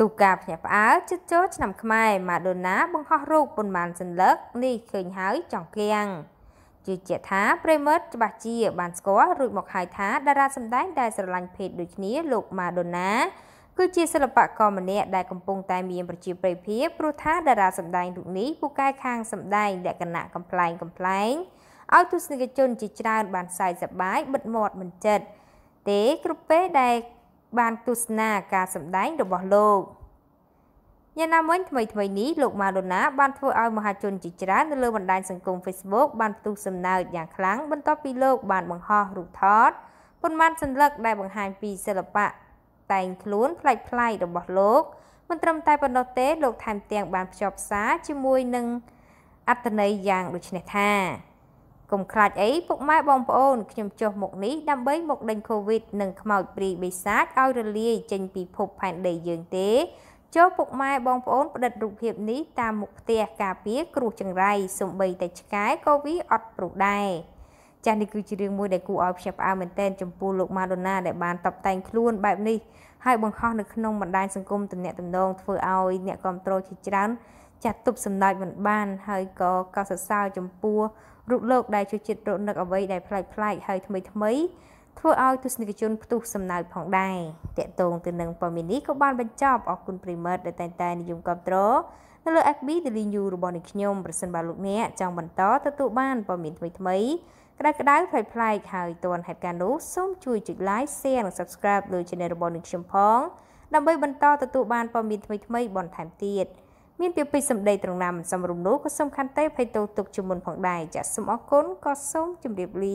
ទូការភ្ញាក់ផ្អើលជិតចូលឆ្នាំខ្មែរម៉ាដូណាបង្ហោះរូបប៉ុន្មានសន្លឹកនេះឃើញហើយចង់គៀងជឿជាក់ថាប្រិមិត្តច្បាស់ជាបានស្គាល់រួចមកហើយថាតារាសម្ដែងដែលស្រឡាញ់ភេទដូចគ្នាលោកម៉ាដូណាគឺជាសិល្បករម្នាក់ដែលកំពុងតែមានប្រជាប្រិយភាពព្រោះថាតារាសម្ដែងរូបនេះពូកែខាងសម្ដែងលក្ខណៈកំ pl ែងកំ pl ែងឲ្យទស្សនិកជនជាច្រើនបានសើចសប្បាយបិទមាត់មិនចិត្តទេគ្រប់ពេលដែលបានទស្សនាការសម្ដែងរបស់លោកយ៉ាងណាមិញថ្មីថ្មីនេះលោកម៉ាឡូណាបានធ្វើឲ្យមហាជនជាច្រើននៅលើបណ្ដាញសង្គម Facebook បានផ្ទុះសំណើចយ៉ាងខ្លាំងបន្ទាប់ពីលោកបានបង្ហោះរូបថតប៉ុន្មានសញ្ញាដែលបង្ហាញពីសិល្បៈតែងខ្លួនផ្លាច់ផ្លាយរបស់លោកមិនត្រឹមតែប៉ុណ្ណោះទេលោកថែមទាំងបានភ្ជាប់សារជាមួយនឹងអត្តន័យយ៉ាងដូចនេះថាកុំខ្លាចអីពុកម៉ែបងប្អូនខ្ញុំចុះមកនេះដើម្បីមកដេញកូវីដនិងខ្មោចព្រីបិសាចឲ្យរលាយចេញពីភពផែនដីយើងទេចុះពុកម៉ែបងប្អូនផ្ដិតរូបភាពនេះតាមមុខផ្ទះការពារគ្រោះចង្រៃសំបីតែឆ្កែក៏វាអត់ព្រោះដែរចាស់នេះគឺជារឿងមួយដែលគួរឲ្យព្យាបាលមែនទែនចំពោះលោកម៉ាដូណាដែលបានតបតែងខ្លួនបែបនេះហើយបង្ខំនៅក្នុងបណ្ដាញសង្គមទំនាក់ទំនងធ្វើឲ្យអ្នកគ្រប់គ្រងជាច្រើនចាត់ទុបសម្ដេចមិនបានហើយក៏កោតសរសើរចំពោះរូបលោកដែលជួយចិត្តរនឹកអ្វីដែលប្លែកប្លែកហើយថ្មីថ្មីធ្វើឲ្យទស្សនិកជនផ្ទុះសំណើចផងដែរតកតងទៅនឹងព័ត៌មាននេះក៏បានបញ្ចប់អរគុណព្រីមិតដែលតែងតែនិយមគ្រប់ត្រនៅលើ FB Daily News របស់នាងខ្ញុំប្រសិនបើលោកអ្នកចង់បន្តទទួលបានព័ត៌មានថ្មីថ្មីក្តៅក្តៅប្លែកប្លែកហើយទាន់ហេតុការណ៍នោះសូមជួយចុច Like Share និង Subscribe លើ Channel របស់នាងខ្ញុំផងដើម្បីបន្តទទួលបានព័ត៌មានថ្មីថ្មីបន្ថែមទៀត។មានពាក្យពេចន៍សម្ដីត្រង់ណាមិនសមរម្យនោះក៏សំខាន់តែភ័យទោសទុកជាមុនផងដែរចាសសូមអរគុណក៏សូមជម្រាបលា